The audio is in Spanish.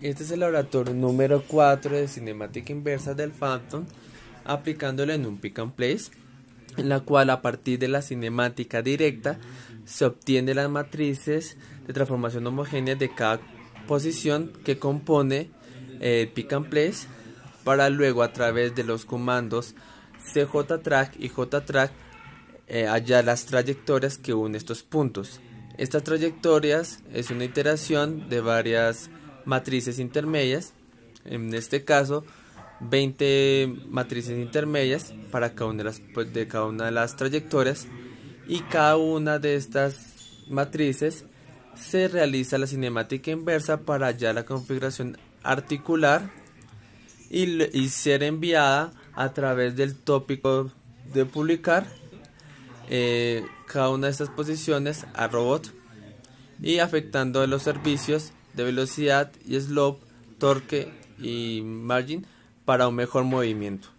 Este es el laboratorio número 4 de cinemática inversa del Phantom, aplicándolo en un pick and place, en la cual a partir de la cinemática directa se obtienen las matrices de transformación homogénea de cada posición que compone el pick and place para luego a través de los comandos track y JTrack eh, hallar las trayectorias que unen estos puntos. Estas trayectorias es una iteración de varias matrices intermedias, en este caso 20 matrices intermedias para cada una de, las, pues, cada una de las trayectorias y cada una de estas matrices se realiza la cinemática inversa para hallar la configuración articular y, ser enviada a través del tópico de publicar eh, cada una de estas posiciones a robot y afectando los servicios de velocidad y slope, torque y margin para un mejor movimiento.